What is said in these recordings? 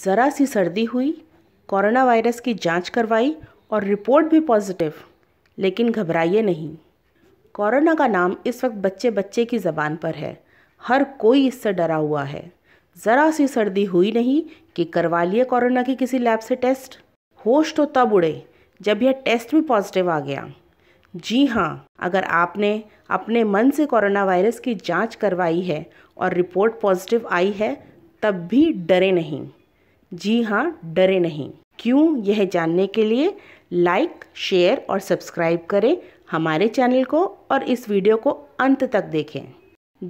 ज़रा सी सर्दी हुई कोरोना वायरस की जांच करवाई और रिपोर्ट भी पॉजिटिव लेकिन घबराइए नहीं कोरोना का नाम इस वक्त बच्चे बच्चे की ज़बान पर है हर कोई इससे डरा हुआ है ज़रा सी सर्दी हुई नहीं कि करवा लिए कोरोना की किसी लैब से टेस्ट होश तो तब उड़े जब यह टेस्ट भी पॉजिटिव आ गया जी हाँ अगर आपने अपने मन से कोरोना वायरस की जांच करवाई है और रिपोर्ट पॉजिटिव आई है तब भी डरे नहीं जी हाँ डरे नहीं क्यों यह जानने के लिए लाइक शेयर और सब्सक्राइब करें हमारे चैनल को और इस वीडियो को अंत तक देखें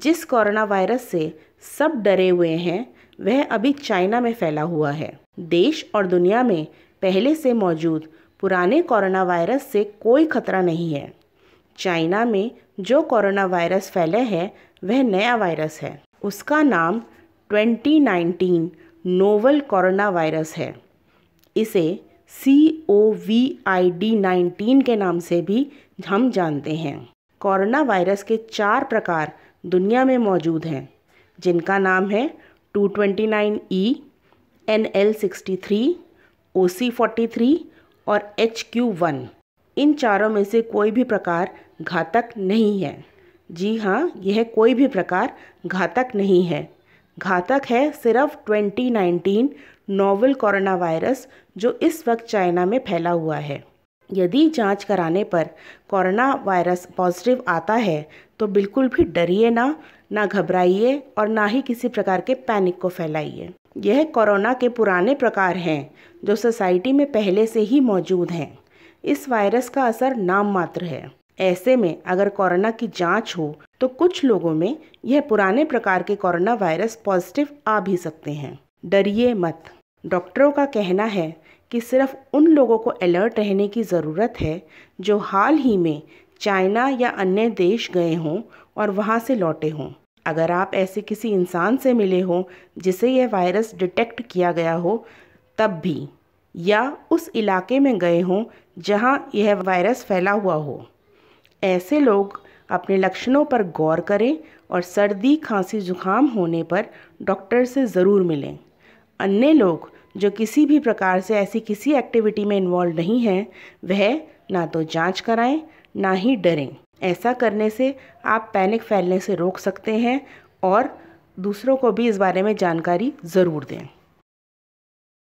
जिस कोरोना वायरस से सब डरे हुए हैं वह अभी चाइना में फैला हुआ है देश और दुनिया में पहले से मौजूद पुराने कोरोना वायरस से कोई खतरा नहीं है चाइना में जो कोरोना वायरस फैले है वह नया वायरस है उसका नाम 2019 नोवल कोरोना वायरस है इसे C O V I D nineteen के नाम से भी हम जानते हैं कोरोना वायरस के चार प्रकार दुनिया में मौजूद हैं जिनका नाम है two twenty nine E N L sixty three O C forty three और एच क्यू वन इन चारों में से कोई भी प्रकार घातक नहीं है जी हाँ यह कोई भी प्रकार घातक नहीं है घातक है सिर्फ 2019 नोवल कोरोना वायरस जो इस वक्त चाइना में फैला हुआ है यदि जांच कराने पर कोरोना वायरस पॉजिटिव आता है तो बिल्कुल भी डरिए ना ना घबराइए और ना ही किसी प्रकार के पैनिक को फैलाइए यह कोरोना के पुराने प्रकार हैं जो सोसाइटी में पहले से ही मौजूद हैं इस वायरस का असर नाम मात्र है ऐसे में अगर कोरोना की जांच हो तो कुछ लोगों में यह पुराने प्रकार के कोरोना वायरस पॉजिटिव आ भी सकते हैं डरिए मत डॉक्टरों का कहना है कि सिर्फ उन लोगों को अलर्ट रहने की ज़रूरत है जो हाल ही में चाइना या अन्य देश गए हों और वहाँ से लौटे हों अगर आप ऐसे किसी इंसान से मिले हों जिसे यह वायरस डिटेक्ट किया गया हो तब भी या उस इलाके में गए हों जहाँ यह वायरस फैला हुआ हो ऐसे लोग अपने लक्षणों पर गौर करें और सर्दी खांसी जुकाम होने पर डॉक्टर से ज़रूर मिलें अन्य लोग जो किसी भी प्रकार से ऐसी किसी एक्टिविटी में इन्वॉल्व नहीं हैं वह ना तो जांच कराएं ना ही डरें ऐसा करने से आप पैनिक फैलने से रोक सकते हैं और दूसरों को भी इस बारे में जानकारी ज़रूर दें